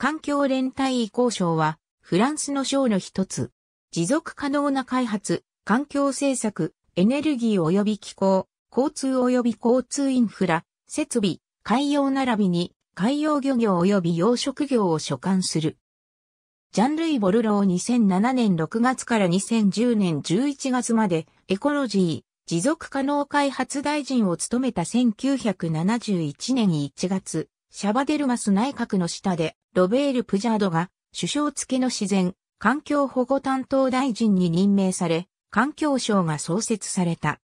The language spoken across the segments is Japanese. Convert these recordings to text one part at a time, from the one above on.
環境連帯移行賞は、フランスの省の一つ。持続可能な開発、環境政策、エネルギー及び気候、交通及び交通インフラ、設備、海洋並びに海洋漁業及び養殖業を所管する。ジャンルイ・ボルロー2007年6月から2010年11月までエコロジー、持続可能開発大臣を務めた1971年1月、シャバデルマス内閣の下でロベール・プジャードが首相付きの自然、環境保護担当大臣に任命され、環境省が創設された。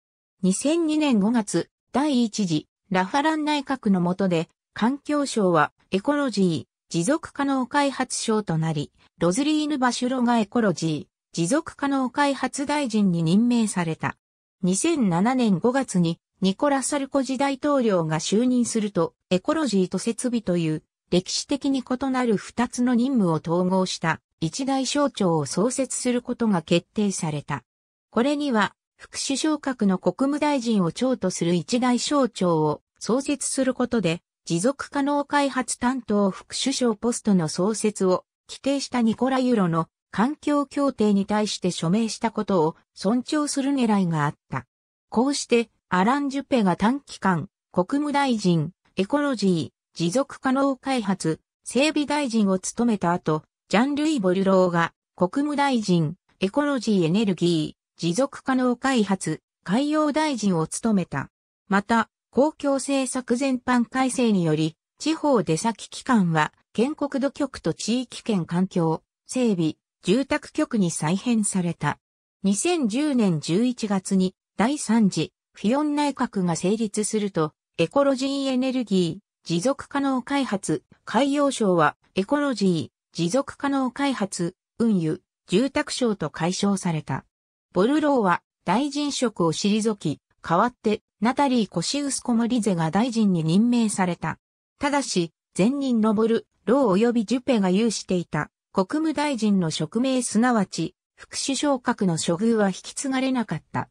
2002年5月、第1次ラファラン内閣の下で、環境省はエコロジー、持続可能開発省となり、ロズリーヌ・バシュロがエコロジー、持続可能開発大臣に任命された。2007年5月にニコラ・サルコジ大統領が就任すると、エコロジーと設備という歴史的に異なる二つの任務を統合した一大省庁を創設することが決定された。これには、副首相格の国務大臣を長とする一大省庁を創設することで、持続可能開発担当副首相ポストの創設を規定したニコラユロの環境協定に対して署名したことを尊重する狙いがあった。こうして、アラン・ジュペが短期間、国務大臣、エコロジー、持続可能開発、整備大臣を務めた後、ジャンルイ・ボルローが国務大臣、エコロジー・エネルギー、持続可能開発、海洋大臣を務めた。また、公共政策全般改正により、地方出先機関は、建国土局と地域圏環境、整備、住宅局に再編された。2010年11月に第3次フィオン内閣が成立すると、エコロジーエネルギー、持続可能開発、海洋省は、エコロジー、持続可能開発、運輸、住宅省と解消された。ボルローは、大臣職を退き、代わって、ナタリー・コシウスコモリゼが大臣に任命された。ただし、前任のボル、ロー及びジュペが有していた、国務大臣の職名すなわち、副首相格の処遇は引き継がれなかった。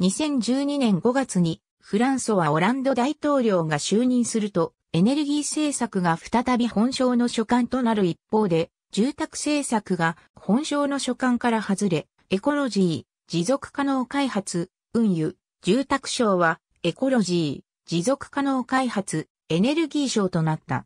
2012年5月に、フランソはオランド大統領が就任すると、エネルギー政策が再び本省の所管となる一方で、住宅政策が本省の所管から外れ、エコロジー、持続可能開発、運輸、住宅省は、エコロジー、持続可能開発、エネルギー省となった。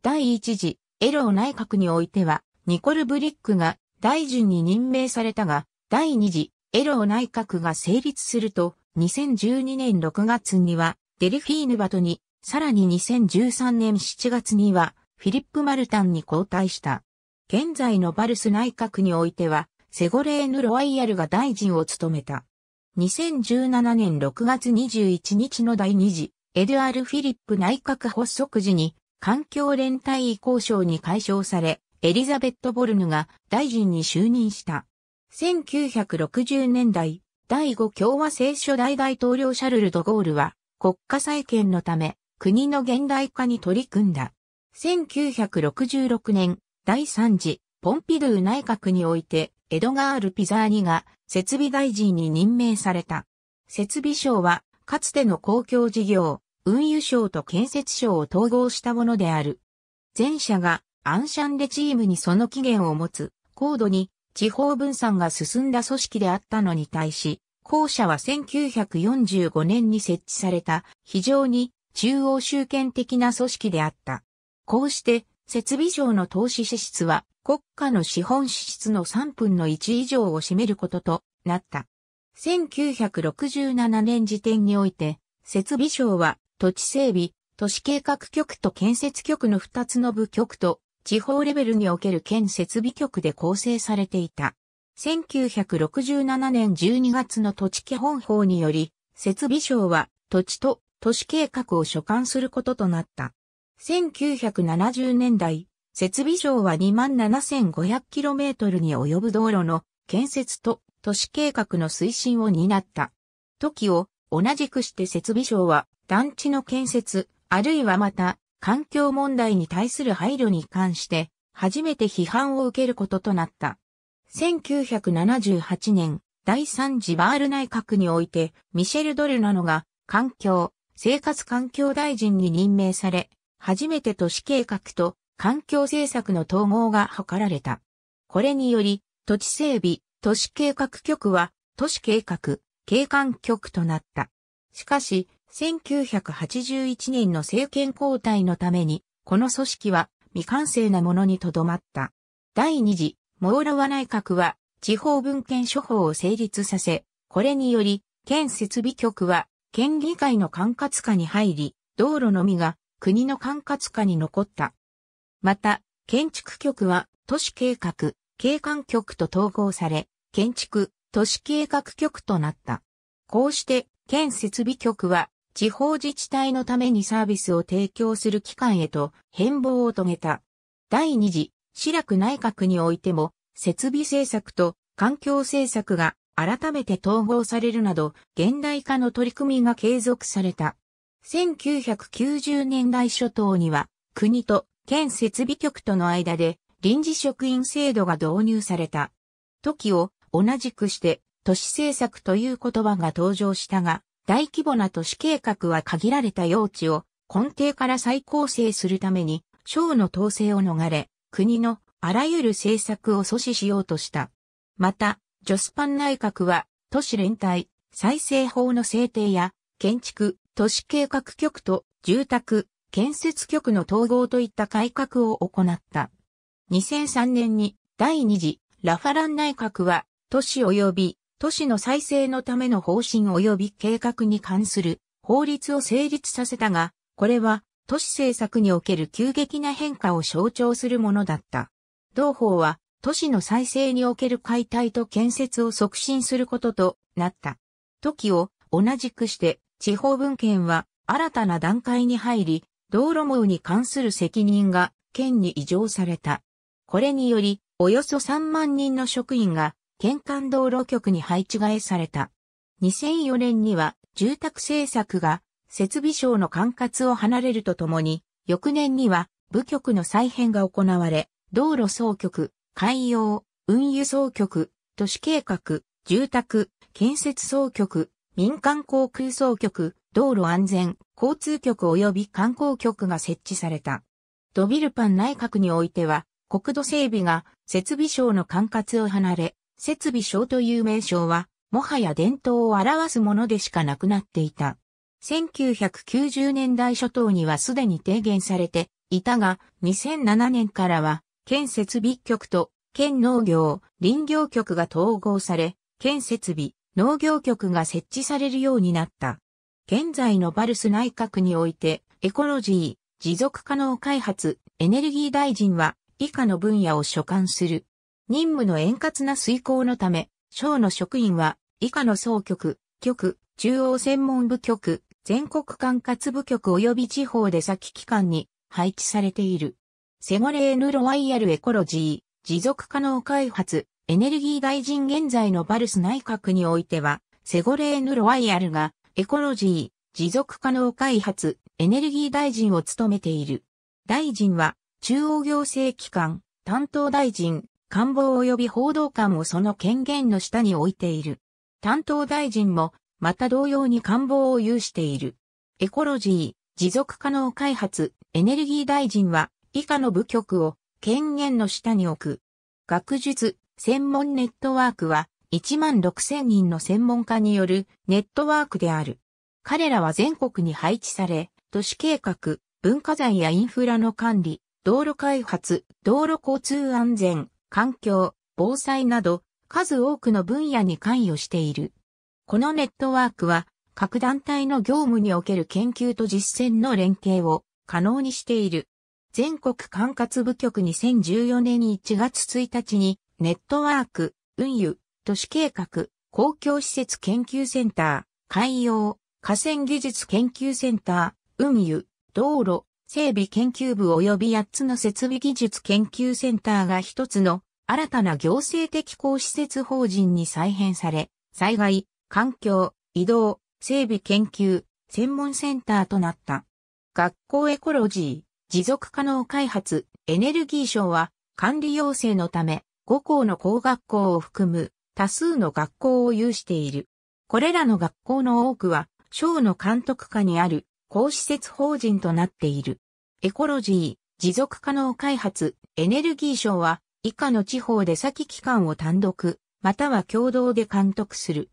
第一次、エロー内閣においては、ニコル・ブリックが大臣に任命されたが、第二次、エロー内閣が成立すると、2012年6月には、デルフィーヌ・バトにさらに2013年7月には、フィリップ・マルタンに交代した。現在のバルス内閣においては、セゴレーヌ・ロワイヤルが大臣を務めた。2017年6月21日の第2次、エドアル・フィリップ内閣発足時に、環境連帯交渉に解消され、エリザベット・ボルヌが大臣に就任した。1960年代、第5共和政初代大統領シャルル・ド・ゴールは、国家再建のため、国の現代化に取り組んだ。1966年、第3次、ポンピドゥ内閣において、エドガール・ピザーニが設備大臣に任命された。設備省は、かつての公共事業、運輸省と建設省を統合したものである。前者がアンシャンレチームにその起源を持つ、高度に地方分散が進んだ組織であったのに対し、後者は1945年に設置された非常に中央集権的な組織であった。こうして、設備上の投資支出は国家の資本支出の3分の1以上を占めることとなった。1967年時点において、設備省は土地整備、都市計画局と建設局の2つの部局と地方レベルにおける県設備局で構成されていた。1967年12月の土地基本法により、設備省は土地と都市計画を所管することとなった。1970年代、設備省は 27,500km に及ぶ道路の建設と都市計画の推進を担った。時を同じくして設備省は団地の建設、あるいはまた環境問題に対する配慮に関して初めて批判を受けることとなった。1978年、第3次バール内閣においてミシェル・ドルナノが環境、生活環境大臣に任命され、初めて都市計画と環境政策の統合が図られた。これにより、土地整備、都市計画局は、都市計画、景観局となった。しかし、1981年の政権交代のために、この組織は未完成なものにとどまった。第二次、モーラワ内閣は、地方文献処方を成立させ、これにより、県設備局は、県議会の管轄下に入り、道路のみが国の管轄下に残った。また、建築局は都市計画、景観局と統合され、建築、都市計画局となった。こうして、県設備局は地方自治体のためにサービスを提供する機関へと変貌を遂げた。第二次、白く内閣においても、設備政策と環境政策が改めて統合されるなど、現代化の取り組みが継続された。1990年代初頭には、国と県設備局との間で臨時職員制度が導入された。時を同じくして都市政策という言葉が登場したが、大規模な都市計画は限られた用地を根底から再構成するために、省の統制を逃れ、国のあらゆる政策を阻止しようとした。また、ジョスパン内閣は、都市連帯、再生法の制定や、建築、都市計画局と住宅、建設局の統合といった改革を行った。2003年に第2次ラファラン内閣は都市及び都市の再生のための方針及び計画に関する法律を成立させたが、これは都市政策における急激な変化を象徴するものだった。同法は都市の再生における解体と建設を促進することとなった。時を同じくして、地方文献は新たな段階に入り、道路網に関する責任が県に移譲された。これにより、およそ3万人の職員が県間道路局に配置替えされた。2004年には住宅政策が設備省の管轄を離れるとともに、翌年には部局の再編が行われ、道路総局、海洋、運輸総局、都市計画、住宅、建設総局、民間航空総局、道路安全、交通局及び観光局が設置された。ドビルパン内閣においては、国土整備が設備省の管轄を離れ、設備省という名称は、もはや伝統を表すものでしかなくなっていた。1990年代初頭にはすでに提言されていたが、2007年からは県設備局と県農業、林業局が統合され、県設備、農業局が設置されるようになった。現在のバルス内閣において、エコロジー、持続可能開発、エネルギー大臣は、以下の分野を所管する。任務の円滑な遂行のため、省の職員は、以下の総局、局、中央専門部局、全国管轄部局及び地方で先機関に配置されている。セゴレーヌ・ロワイヤル・エコロジー、持続可能開発、エネルギー大臣現在のバルス内閣においては、セゴレーヌ・ロワイヤルが、エコロジー、持続可能開発、エネルギー大臣を務めている。大臣は、中央行政機関、担当大臣、官房及び報道官をその権限の下に置いている。担当大臣も、また同様に官房を有している。エコロジー、持続可能開発、エネルギー大臣は、以下の部局を権限の下に置く。学術、専門ネットワークは1万6000人の専門家によるネットワークである。彼らは全国に配置され、都市計画、文化財やインフラの管理、道路開発、道路交通安全、環境、防災など、数多くの分野に関与している。このネットワークは、各団体の業務における研究と実践の連携を可能にしている。全国管轄部局2014年1月1日に、ネットワーク、運輸、都市計画、公共施設研究センター、海洋、河川技術研究センター、運輸、道路、整備研究部及び8つの設備技術研究センターが1つの新たな行政的公施設法人に再編され、災害、環境、移動、整備研究、専門センターとなった。学校エコロジー。持続可能開発、エネルギー省は管理要請のため5校の工学校を含む多数の学校を有している。これらの学校の多くは省の監督下にある高施設法人となっている。エコロジー、持続可能開発、エネルギー省は以下の地方で先機関を単独、または共同で監督する。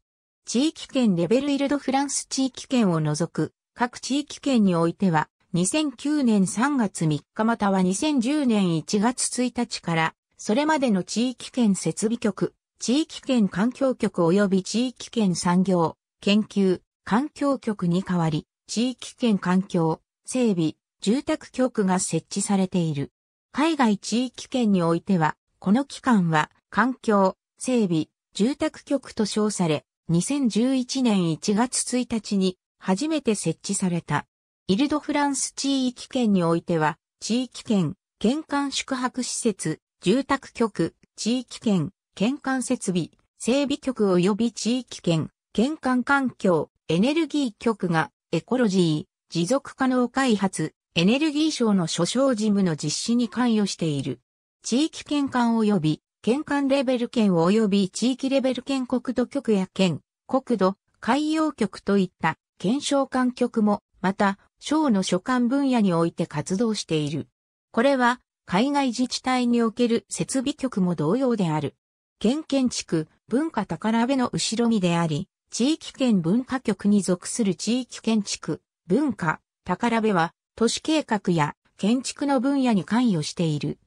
地域圏レベルイルドフランス地域圏を除く各地域圏においては2009年3月3日または2010年1月1日から、それまでの地域圏設備局、地域圏環境局及び地域圏産業、研究、環境局に代わり、地域圏環境、整備、住宅局が設置されている。海外地域圏においては、この機関は、環境、整備、住宅局と称され、2011年1月1日に初めて設置された。イルドフランス地域圏においては、地域圏、県間宿泊施設、住宅局、地域圏、県間設備、整備局及び地域圏、県間環境、エネルギー局が、エコロジー、持続可能開発、エネルギー省の所掌事務の実施に関与している。地域県間及び、県間レベル圏及び地域レベル圏国土局や県、国土、海洋局といった、県省管局も、また、省の所管分野において活動している。これは、海外自治体における設備局も同様である。県建築、文化宝部の後ろ身であり、地域圏文化局に属する地域建築、文化、宝部は、都市計画や建築の分野に関与している。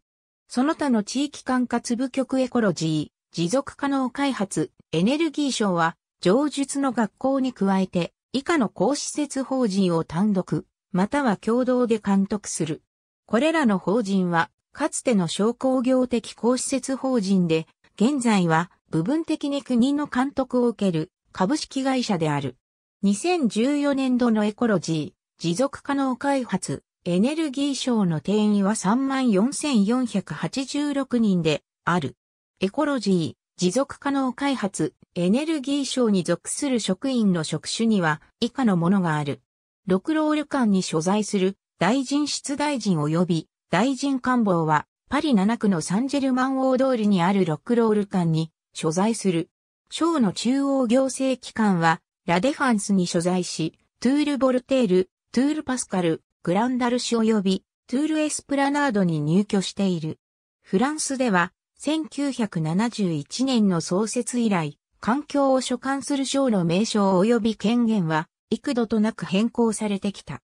その他の地域管轄部局エコロジー、持続可能開発、エネルギー省は、上述の学校に加えて、以下の公施設法人を単独、または共同で監督する。これらの法人は、かつての商工業的公施設法人で、現在は部分的に国の監督を受ける株式会社である。2014年度のエコロジー、持続可能開発、エネルギー省の定員は34,486人である。エコロジー、持続可能開発、エネルギー省に属する職員の職種には以下のものがある。六ロール間に所在する大臣室大臣及び大臣官房はパリ7区のサンジェルマン大通りにある六ロール間に所在する。省の中央行政機関はラデファンスに所在し、トゥール・ボルテール、トゥール・パスカル、グランダル市及びトゥール・エスプラナードに入居している。フランスでは1971年の創設以来、環境を所管する省の名称及び権限は幾度となく変更されてきた。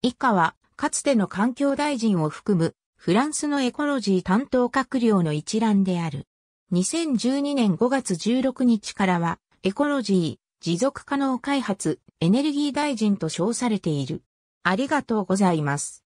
以下は、かつての環境大臣を含むフランスのエコロジー担当閣僚の一覧である。2012年5月16日からは、エコロジー、持続可能開発、エネルギー大臣と称されている。ありがとうございます。